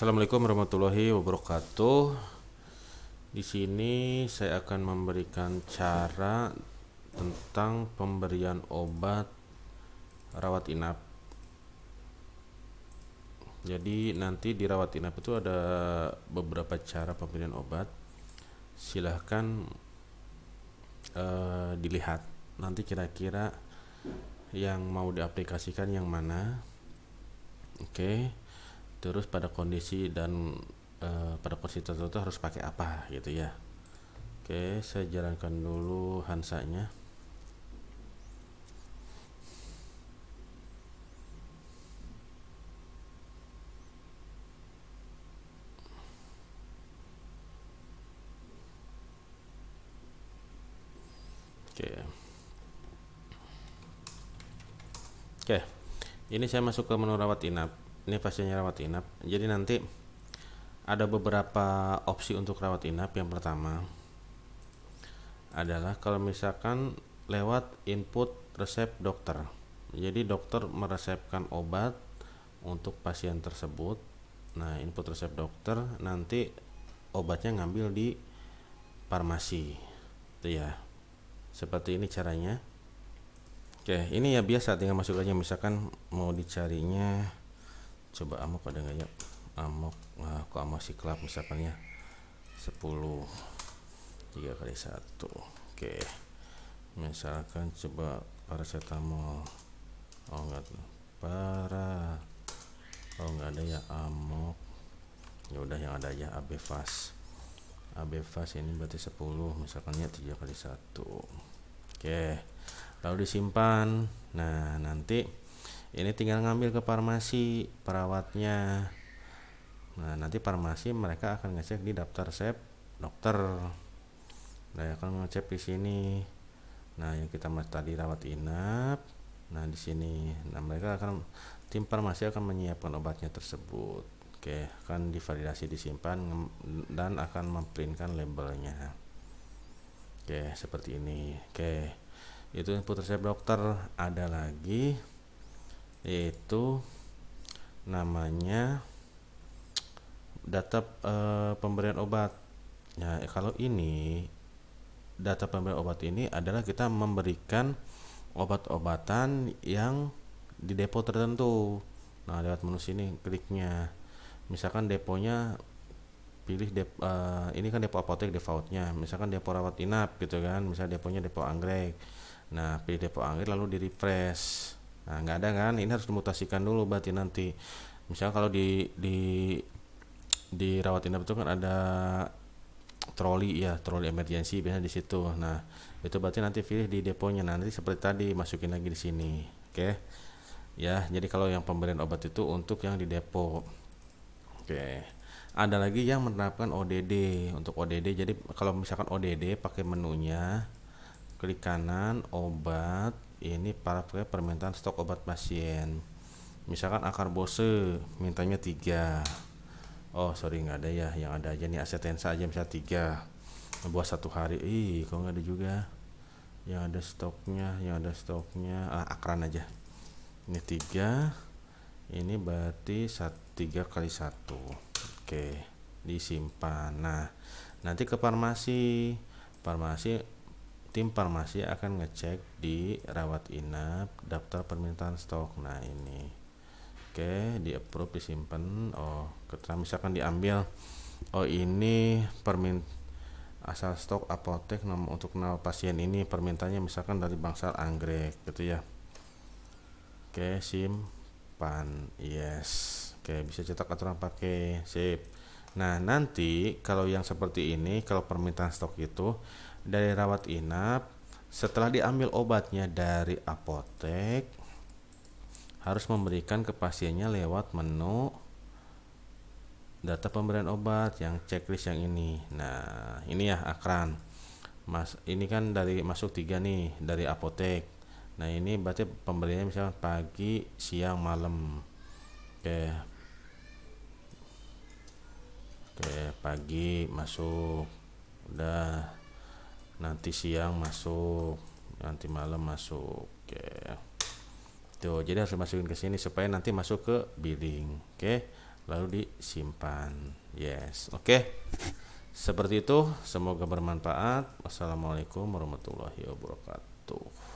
Assalamualaikum warahmatullahi wabarakatuh. Di sini saya akan memberikan cara tentang pemberian obat rawat inap. Jadi nanti di rawat inap itu ada beberapa cara pemberian obat. Silahkan uh, dilihat. Nanti kira-kira yang mau diaplikasikan yang mana. Oke. Okay terus pada kondisi dan uh, pada posisi tertentu harus pakai apa gitu ya oke saya jalankan dulu hansanya Oke. Oke. Ini saya masuk ke menu rawat inap ini pasiennya rawat inap jadi nanti ada beberapa opsi untuk rawat inap yang pertama adalah kalau misalkan lewat input resep dokter jadi dokter meresepkan obat untuk pasien tersebut nah input resep dokter nanti obatnya ngambil di farmasi itu ya seperti ini caranya oke ini ya biasa tinggal masuk aja misalkan mau dicarinya coba amok ada nggak ya amok nah, aku amok si klub misalkan ya 10 3 kali 1 oke misalkan coba paracetamol oh enggak para oh enggak ada ya amok ya udah yang ada ya AB fast AB fast ini berarti 10 misalkan ya 3 kali 1 oke lalu disimpan nah nanti ini tinggal ngambil ke farmasi perawatnya nah nanti farmasi mereka akan ngecek di daftar resep dokter nah akan ya, ngecek di sini nah yang kita mas tadi rawat inap nah di sini nah mereka akan tim farmasi akan menyiapkan obatnya tersebut oke akan divalidasi disimpan dan akan memprintkan labelnya oke seperti ini oke itu input resep dokter ada lagi yaitu namanya data e, pemberian obat. Ya, kalau ini data pemberian obat ini adalah kita memberikan obat-obatan yang di depo tertentu. Nah, lewat menu sini kliknya. Misalkan deponya pilih dep, e, ini kan depo apotek defaultnya misalkan depo rawat inap gitu kan misalnya deponya depo anggrek nah pilih depo anggrek lalu di refresh nah nggak ada kan ini harus dimutasikan dulu berarti nanti misalnya kalau di di di rawat inap itu kan ada troli ya troli emergency biasanya di situ nah itu berarti nanti pilih di deponya nah, nanti seperti tadi masukin lagi di sini oke okay? ya jadi kalau yang pemberian obat itu untuk yang di depo oke okay. ada lagi yang menerapkan ODD untuk ODD jadi kalau misalkan ODD pakai menunya klik kanan obat ini para permintaan stok obat pasien misalkan akar bose mintanya tiga oh sorry nggak ada ya yang ada aja nih asetensa aja misalnya tiga buat satu hari ih kok nggak ada juga yang ada stoknya yang ada stoknya ah, akran aja ini tiga ini berarti tiga kali satu oke disimpan nah nanti ke farmasi farmasi tim farmasi akan ngecek di rawat inap daftar permintaan stok nah ini oke di approve disimpan oh ketika misalkan diambil oh ini permin asal stok apotek nama untuk nama pasien ini permintaannya misalkan dari bangsal anggrek gitu ya oke simpan yes oke bisa cetak aturan pakai sip nah nanti kalau yang seperti ini kalau permintaan stok itu dari rawat inap setelah diambil obatnya dari apotek harus memberikan ke pasiennya lewat menu data pemberian obat yang checklist yang ini nah ini ya akran mas ini kan dari masuk tiga nih dari apotek nah ini berarti pemberiannya misalnya pagi siang malam oke oke pagi masuk udah nanti siang masuk nanti malam masuk oke tuh jadi harus masukin ke sini supaya nanti masuk ke billing oke lalu disimpan yes oke seperti itu semoga bermanfaat wassalamualaikum warahmatullahi wabarakatuh